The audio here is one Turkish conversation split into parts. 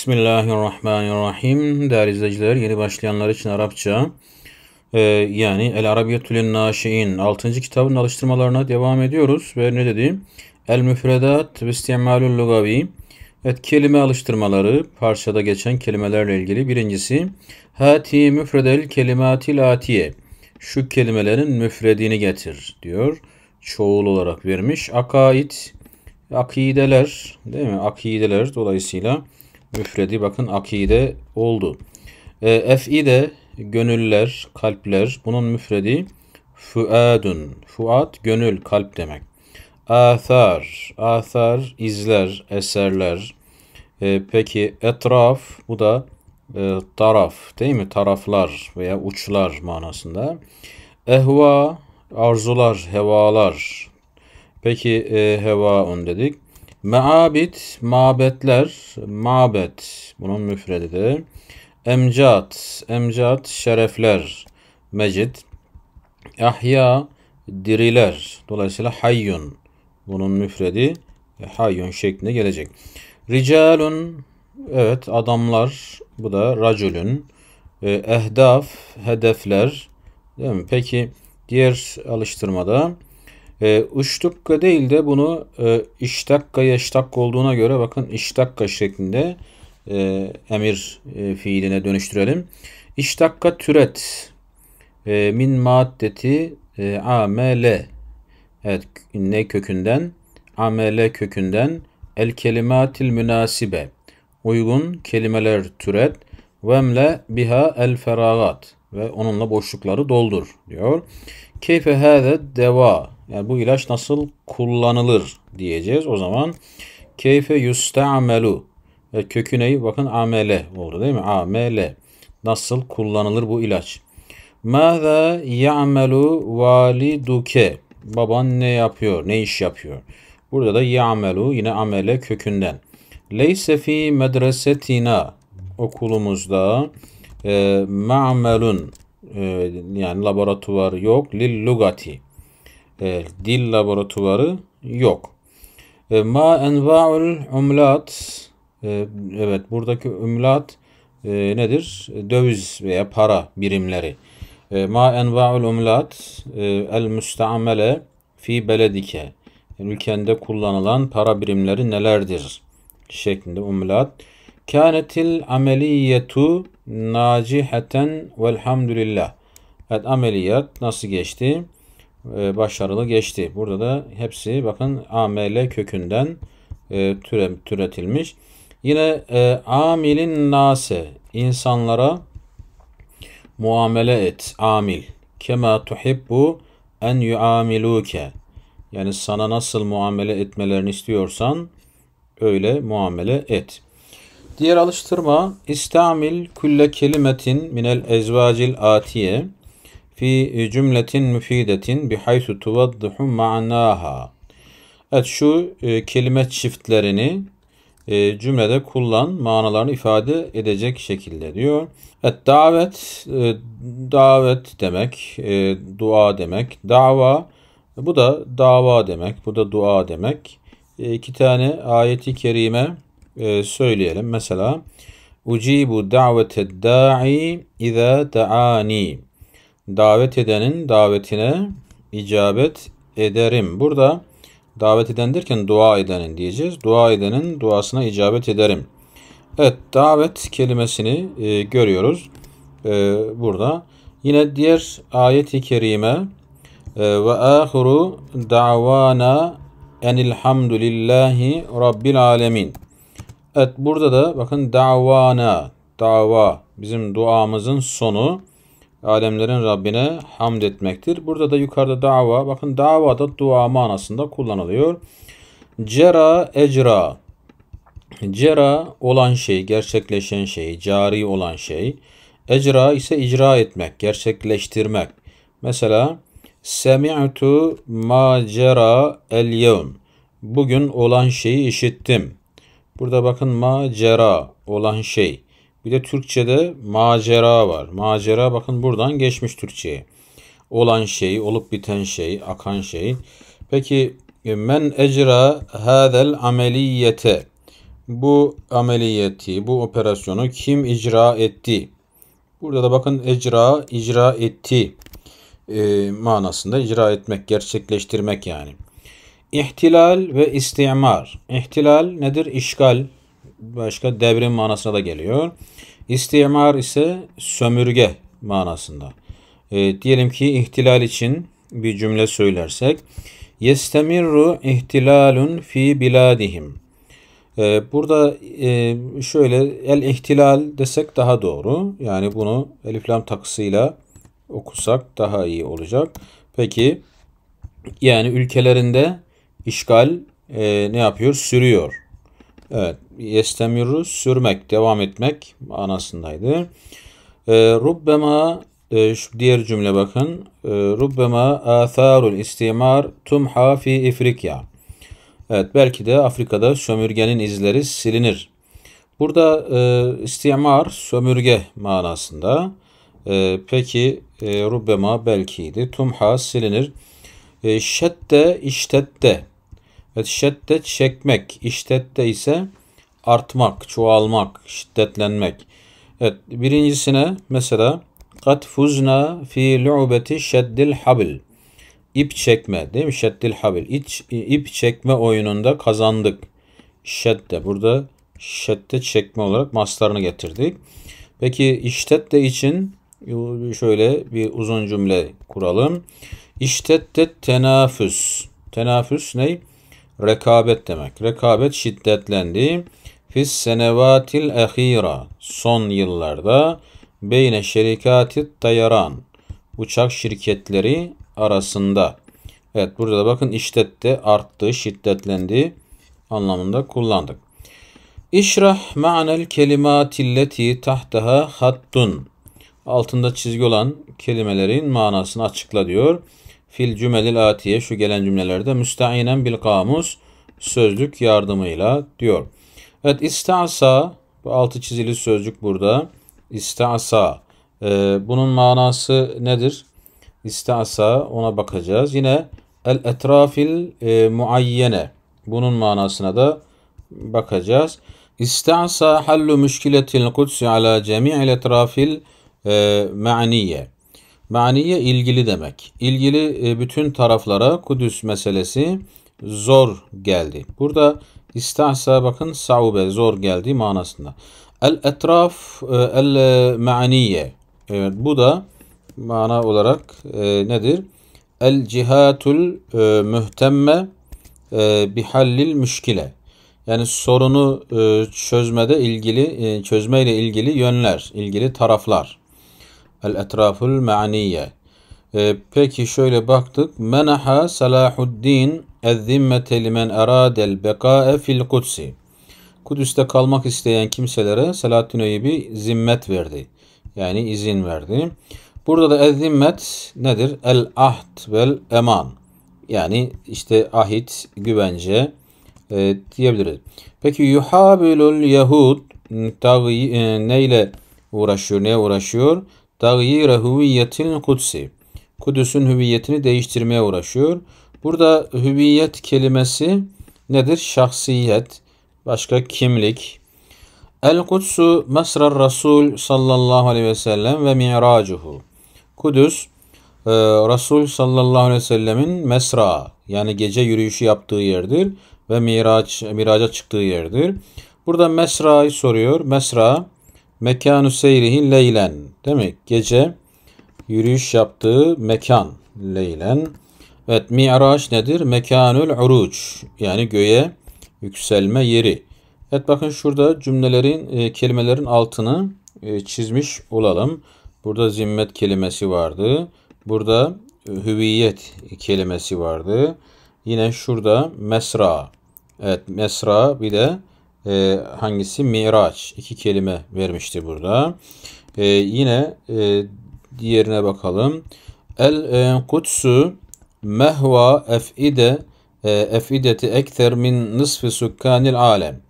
Bismillahirrahmanirrahim. Değerli izleyiciler, yeni başlayanlar için Arapça e, yani El Arabiyetülün Naşi'in 6. kitabın alıştırmalarına devam ediyoruz ve ne dedi? El Müfredat ve İstimalül Lugavi Evet, kelime alıştırmaları parçada geçen kelimelerle ilgili. Birincisi Hati müfredel kelimatil atiye Şu kelimelerin müfredini getir diyor. Çoğul olarak vermiş. Akaid, akideler değil mi? Akideler dolayısıyla müfredi bakın akide oldu. E, F'i de gönüller, kalpler. Bunun müfredi fuadun. fuat gönül, kalp demek. Athar, athar izler, eserler. E, peki etraf bu da e, taraf değil mi? Taraflar veya uçlar manasında. Ehva arzular, hevalar. Peki e, hevaun dedik. Meabit, mabetler, mabet. Bunun müfredidir. Emcat, emcat, şerefler, mecid. Ahya, diriler. Dolayısıyla hayyun. Bunun müfredi e, hayyun şeklinde gelecek. Ricalun, evet adamlar. Bu da raculun. E, ehdaf, hedefler. Değil mi? Peki diğer alıştırmada e, ee, uçtukka değil de bunu e, iştakka yaştak olduğuna göre bakın iştakka şeklinde e, emir e, fiiline dönüştürelim. İştakka türet e, min maddeti e, amele evet ne kökünden amele kökünden el kelimatil münasibe uygun kelimeler türet vemle biha el feragat ve onunla boşlukları doldur diyor. Keyfe hâze deva yani bu ilaç nasıl kullanılır diyeceğiz. O zaman keyfe yusta'melu ve kökü neyi? Bakın amele oldu değil mi? Amele. Nasıl kullanılır bu ilaç? Mâzâ ya'melu validuke. Baban ne yapıyor? Ne iş yapıyor? Burada da ya'melu yine amele kökünden. Leyse fi medresetina okulumuzda e, ma'melun e, yani laboratuvar yok lil lugati e, dil laboratuvarı yok. E, ma enva'ul umlat e, evet buradaki umlat e, nedir? Döviz veya para birimleri. E, ma enva'ul umlat e, el müsteamele fi beledike ülkende kullanılan para birimleri nelerdir? şeklinde umlat. Kânetil ameliyetu naciheten velhamdülillah. Evet ameliyat nasıl geçti? E, başarılı geçti. Burada da hepsi bakın AML kökünden e, türe, türetilmiş. Yine e, amilin nase insanlara muamele et amil kema tuhibbu en yuamiluke yani sana nasıl muamele etmelerini istiyorsan öyle muamele et. Diğer alıştırma istamil kulle kelimetin minel ezvacil atiye fi cümletin müfidetin bihaysu tuvadduhu ma'naha. Evet şu e, kelime çiftlerini e, cümlede kullan, manalarını ifade edecek şekilde diyor. Evet davet, e, davet demek, e, dua demek, dava, bu da dava demek, bu da dua demek. E, iki tane ayeti kerime e, söyleyelim. Mesela, Ucibu davete da'i iza da'ani davet edenin davetine icabet ederim. Burada davet eden derken dua edenin diyeceğiz. Dua edenin duasına icabet ederim. Evet davet kelimesini e, görüyoruz e, burada. Yine diğer ayet-i kerime e, ve ahiru davana enilhamdülillahi rabbil alemin. Evet burada da bakın davana, dava bizim duamızın sonu alemlerin Rabbine hamd etmektir. Burada da yukarıda dava, bakın dava da dua manasında kullanılıyor. Cera ecra. Cera olan şey, gerçekleşen şey, cari olan şey. Ecra ise icra etmek, gerçekleştirmek. Mesela Semi'tu ma cera el yevm. Bugün olan şeyi işittim. Burada bakın ma cera olan şey. Bir de Türkçe'de macera var. Macera bakın buradan geçmiş Türkçe'ye. Olan şey, olup biten şey, akan şey. Peki e, men ecra hadel ameliyete. Bu ameliyeti, bu operasyonu kim icra etti? Burada da bakın ecra, icra etti e, manasında icra etmek, gerçekleştirmek yani. İhtilal ve istimar. İhtilal nedir? İşgal, başka devrim manasına da geliyor. İstimar ise sömürge manasında. E, diyelim ki ihtilal için bir cümle söylersek. Yestemirru ihtilalun fi biladihim. E, burada e, şöyle el ihtilal desek daha doğru. Yani bunu eliflam lam takısıyla okusak daha iyi olacak. Peki yani ülkelerinde işgal e, ne yapıyor? Sürüyor. Evet yestemiru sürmek, devam etmek anasındaydı. E, ee, Rubbema e, şu diğer cümle bakın. E, Rubbema atharul istimar tumha fi ifrikya. Evet belki de Afrika'da sömürgenin izleri silinir. Burada e, istimar sömürge manasında. E, peki e, rubbema belkiydi. Tumha silinir. E, şedde iştette. Evet, şette çekmek. İştette ise artmak, çoğalmak, şiddetlenmek. Evet, birincisine mesela kat fuzna fi lu'beti şeddil habil. İp çekme değil mi? Şeddil habil. İç, ip çekme oyununda kazandık. Şedde. Burada şedde çekme olarak maslarını getirdik. Peki iştedde için şöyle bir uzun cümle kuralım. İştedde tenaffüs. Tenaffüs ne? Rekabet demek. Rekabet şiddetlendi fis senevatil ahira son yıllarda beyne şerikati tayaran uçak şirketleri arasında. Evet burada da bakın iştette arttı, şiddetlendi anlamında kullandık. İşrah ma'nel kelimatilleti tahtaha hattun. Altında çizgi olan kelimelerin manasını açıkla diyor. Fil cümelil atiye şu gelen cümlelerde müstainen bil kamus sözlük yardımıyla diyor. Evet istasa bu altı çizili sözcük burada. İstasa. Ee, bunun manası nedir? İstasa ona bakacağız. Yine el etrafil e, muayyene. Bunun manasına da bakacağız. İstasa hallu müşkiletil kudsi ala cemi'il etrafil e, ma'niye. Maniye ilgili demek. İlgili e, bütün taraflara Kudüs meselesi zor geldi. Burada İstasa bakın saube zor geldi manasında. El etraf e, el maaniye. Evet bu da mana olarak e, nedir? El cihatul e, mühtemme e, bihallil müşkile. Yani sorunu e, çözmede ilgili e, çözmeyle ilgili yönler, ilgili taraflar. El etraful maaniye. E, peki şöyle baktık. Menaha Salahuddin اَذِّمَّةَ لِمَنْ اَرَادَ الْبَقَاءَ fil الْقُدْسِ Kudüs'te kalmak isteyen kimselere Selahaddin Eyyubi zimmet verdi. Yani izin verdi. Burada da ezzimmet nedir? El ahd vel eman. Yani işte ahit, güvence e, diyebiliriz. Peki yuhabilul yahud e, neyle uğraşıyor, neye uğraşıyor? Tagyire huviyetil kudsi. Kudüs'ün hüviyetini değiştirmeye uğraşıyor. Burada hüviyet kelimesi nedir? Şahsiyet, başka kimlik. El-Kudsu mesrar Rasul sallallahu aleyhi ve sellem ve mi'racuhu. Kudüs, e, Resul sallallahu aleyhi ve sellemin mesra yani gece yürüyüşü yaptığı yerdir ve miraç, miraca çıktığı yerdir. Burada Mesra'yı soruyor. Mesra mekanu seyrihi leylen. Demek gece yürüyüş yaptığı mekan leylen. Evet mi'raç nedir? Mekanül uruç yani göğe yükselme yeri. Evet bakın şurada cümlelerin e, kelimelerin altını e, çizmiş olalım. Burada zimmet kelimesi vardı. Burada e, hüviyet kelimesi vardı. Yine şurada mesra. Evet mesra bir de e, hangisi? Miraç. İki kelime vermişti burada. E, yine e, diğerine bakalım. El-Kutsu mehva efide e, efideti ekter min nısfı sukkanil alem.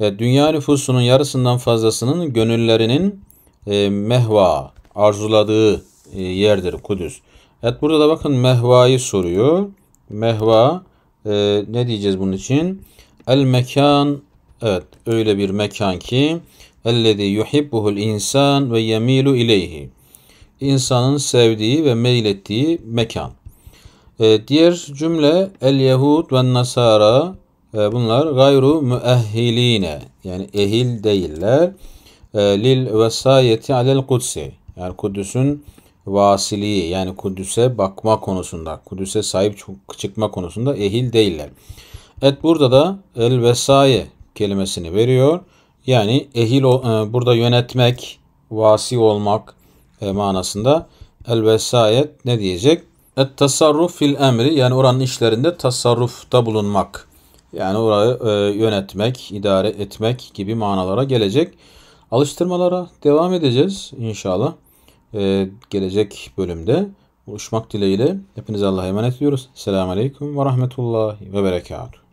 E, dünya nüfusunun yarısından fazlasının gönüllerinin e, mehva arzuladığı e, yerdir Kudüs. Evet burada da bakın mehvayı soruyor. Mehva ne diyeceğiz bunun için? El mekan evet öyle bir mekan ki ellezî yuhibbuhul insan ve yemilu ileyhi. İnsanın sevdiği ve meylettiği mekan. E, diğer cümle el Yehud ve Nasara e, bunlar gayru müehhiline yani ehil değiller. E, lil vesayeti alel kudsi yani Kudüs'ün vasiliği yani Kudüs'e bakma konusunda Kudüs'e sahip çıkma konusunda ehil değiller. Et burada da el vesaye kelimesini veriyor. Yani ehil e, burada yönetmek, vasi olmak e, manasında el vesayet ne diyecek? Et tasarruf fil emri yani oranın işlerinde tasarrufta bulunmak. Yani orayı e, yönetmek, idare etmek gibi manalara gelecek. Alıştırmalara devam edeceğiz inşallah. E, gelecek bölümde buluşmak dileğiyle. Hepinize Allah'a emanet ediyoruz. Selamun Aleyküm ve Rahmetullahi ve Berekatuhu.